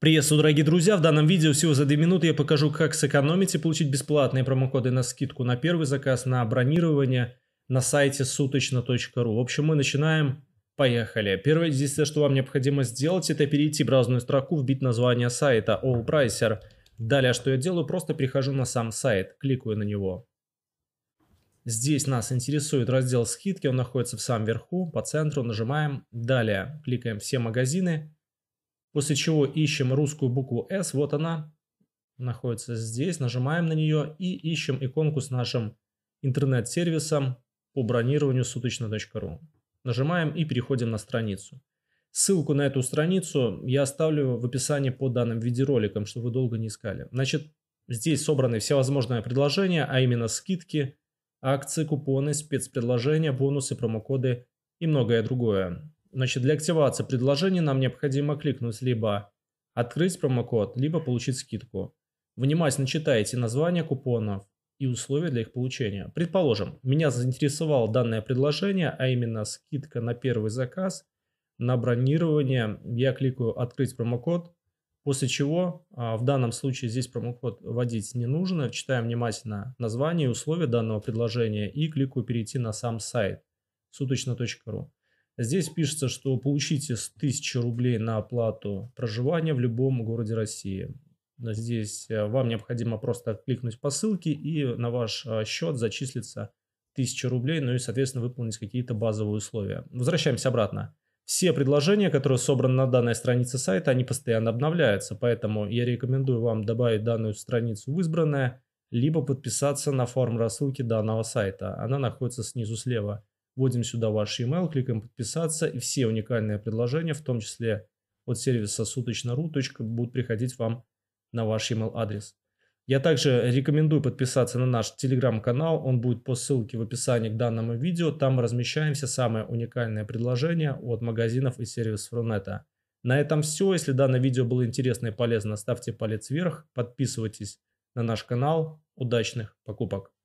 Приветствую, дорогие друзья! В данном видео всего за 2 минуты я покажу, как сэкономить и получить бесплатные промокоды на скидку на первый заказ, на бронирование на сайте суточно.ру. В общем, мы начинаем. Поехали. Первое действие, что вам необходимо сделать, это перейти в разную строку, вбить название сайта AllPricer. Далее, что я делаю, просто перехожу на сам сайт, кликаю на него. Здесь нас интересует раздел скидки, он находится в самом верху, по центру, нажимаем. Далее кликаем все магазины После чего ищем русскую букву S, вот она находится здесь, нажимаем на нее и ищем иконку с нашим интернет-сервисом по бронированию суточно.ру. Нажимаем и переходим на страницу. Ссылку на эту страницу я оставлю в описании под данным видеороликом, чтобы вы долго не искали. Значит, здесь собраны все возможные предложения, а именно скидки, акции, купоны, спецпредложения, бонусы, промокоды и многое другое. Значит, для активации предложения нам необходимо кликнуть либо «Открыть промокод», либо «Получить скидку». Внимательно читайте название купонов и условия для их получения. Предположим, меня заинтересовало данное предложение, а именно скидка на первый заказ, на бронирование. Я кликаю «Открыть промокод», после чего а, в данном случае здесь промокод вводить не нужно. Читаем внимательно название и условия данного предложения и кликаю «Перейти на сам сайт» суточно.ру. Здесь пишется, что получите 1000 рублей на оплату проживания в любом городе России. Здесь э, вам необходимо просто кликнуть по ссылке и на ваш э, счет зачислится 1000 рублей, ну и, соответственно, выполнить какие-то базовые условия. Возвращаемся обратно. Все предложения, которые собраны на данной странице сайта, они постоянно обновляются, поэтому я рекомендую вам добавить данную страницу в избранное, либо подписаться на форму рассылки данного сайта. Она находится снизу слева – вводим сюда ваш email, кликаем подписаться, и все уникальные предложения, в том числе от сервиса суточно.ру, будут приходить вам на ваш email адрес. Я также рекомендую подписаться на наш телеграм-канал, он будет по ссылке в описании к данному видео. Там мы размещаем все самые уникальные предложения от магазинов и сервисов Рунета. На этом все. Если данное видео было интересно и полезно, ставьте палец вверх, подписывайтесь на наш канал. Удачных покупок!